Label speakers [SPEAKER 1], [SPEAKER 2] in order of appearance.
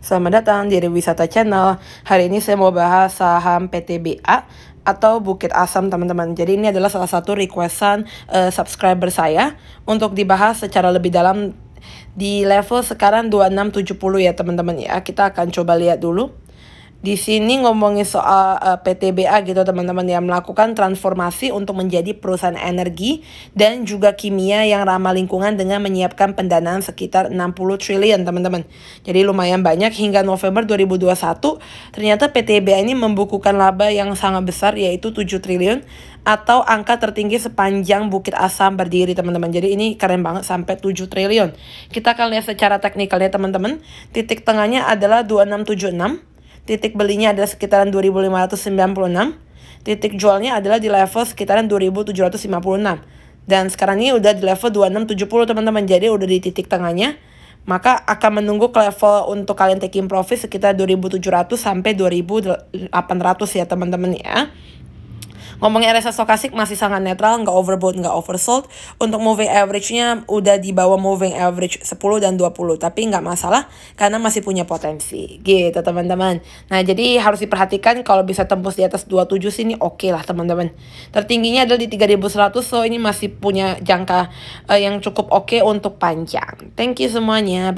[SPEAKER 1] Selamat datang di Wisata Channel. Hari ini saya mau bahas saham PTBA atau Bukit Asam teman-teman. Jadi ini adalah salah satu requestan uh, subscriber saya untuk dibahas secara lebih dalam di level sekarang 2670 ya teman-teman ya. Kita akan coba lihat dulu di sini ngomongin soal uh, eh, PTBA gitu teman-teman yang melakukan transformasi untuk menjadi perusahaan energi dan juga kimia yang ramah lingkungan dengan menyiapkan pendanaan sekitar 60 triliun teman-teman. Jadi lumayan banyak hingga November 2021 ternyata PTBA ini membukukan laba yang sangat besar yaitu 7 triliun atau angka tertinggi sepanjang Bukit Asam berdiri teman-teman. Jadi ini keren banget sampai 7 triliun. Kita akan lihat secara teknikalnya teman-teman. Titik tengahnya adalah 2676 Titik belinya adalah sekitaran 2596. Titik jualnya adalah di level sekitaran 2756. Dan sekarang ini udah di level 2670 teman-teman. Jadi udah di titik tengahnya. Maka akan menunggu ke level untuk kalian taking profit sekitar 2700 sampai 2800 ya teman-teman ya ngomongnya RSS stokastik masih sangat netral, nggak overbought, nggak oversold. Untuk moving average-nya udah di bawah moving average 10 dan 20, tapi nggak masalah karena masih punya potensi. Gitu teman-teman. Nah jadi harus diperhatikan kalau bisa tembus di atas 27 sini oke okay lah teman-teman. Tertingginya adalah di 3100, so ini masih punya jangka uh, yang cukup oke okay untuk panjang. Thank you semuanya.